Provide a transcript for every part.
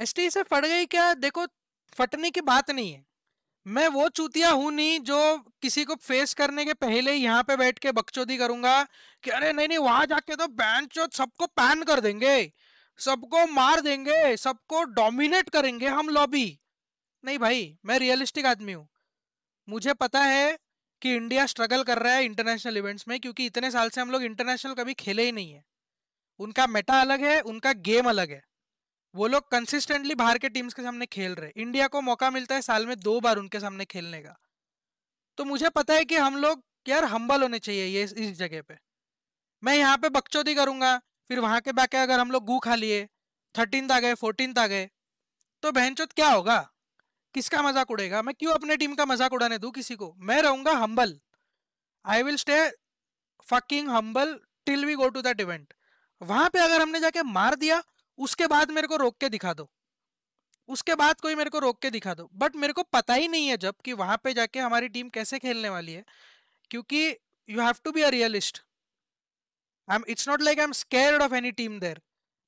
S T से फट गई क्या देखो फटने की बात नहीं है मैं वो चूतिया हूं नहीं जो किसी को फेस करने के पहले यहाँ पे बैठ के बकचोदी करूंगा कि अरे नहीं नहीं वहां जाके तो बैंड सबको पैन कर देंगे सबको मार देंगे सबको डोमिनेट करेंगे हम लॉबी नहीं भाई मैं रियलिस्टिक आदमी हूँ मुझे पता है कि इंडिया स्ट्रगल कर रहा है इंटरनेशनल इवेंट्स में क्योंकि इतने साल से हम लोग इंटरनेशनल कभी खेले ही नहीं है उनका मेटा अलग है उनका गेम अलग है वो लोग कंसिस्टेंटली बाहर के टीम्स के सामने खेल रहे इंडिया को मौका मिलता है साल में दो बार उनके सामने खेलने का तो मुझे पता है कि हम लोग यार हम्बल होने चाहिए ये इस जगह पे मैं यहाँ पे बकचौदी करूंगा फिर वहां के बैके अगर हम लोग गू खा लिए थर्टीन आ गए फोर्टीन आ गए तो बहन क्या होगा किसका मजाक उड़ेगा मैं क्यों अपने टीम का मजाक उड़ाने दू किसी को मैं रहूंगा humble I will stay fucking humble till we go to that event वहां पे अगर हमने जाके मार दिया उसके बाद मेरे को रोक के दिखा दो उसके बाद कोई मेरे को रोक के दिखा दो बट मेरे को पता ही नहीं है जब कि वहां पे जाके हमारी टीम कैसे खेलने वाली है क्योंकि you have to be a realist I am it's not like I am scare of any team there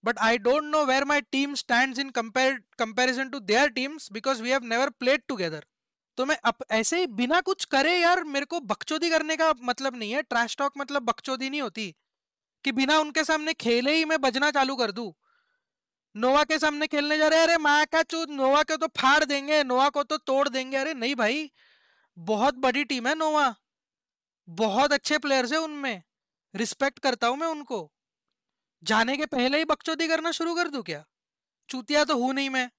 but I don't know where my team stand in comparison to their teams because we have never played together तो मैं अब ऐसे ही बिना कुछ करे यार मेरे को बकचोदी करने का मतलब नहीं है ट्रैश टॉक मतलब बकचोदी नहीं होती कि बिना उनके सामने खेले ही मैं बजना चालू कर दूं नोवा के सामने खेलने जा रहे हैं अरे माँ का चूत नोवा को तो फाड़ देंगे नोवा को तो तोड़ देंगे अरे नहीं भाई बहुत बड़ी टीम है नोवा बहुत अच्छे प्लेयर्स है उनमें रिस्पेक्ट करता हूं मैं उनको जाने के पहले ही बकचोदी करना शुरू कर दू क्या चूतिया तो हूं नहीं मैं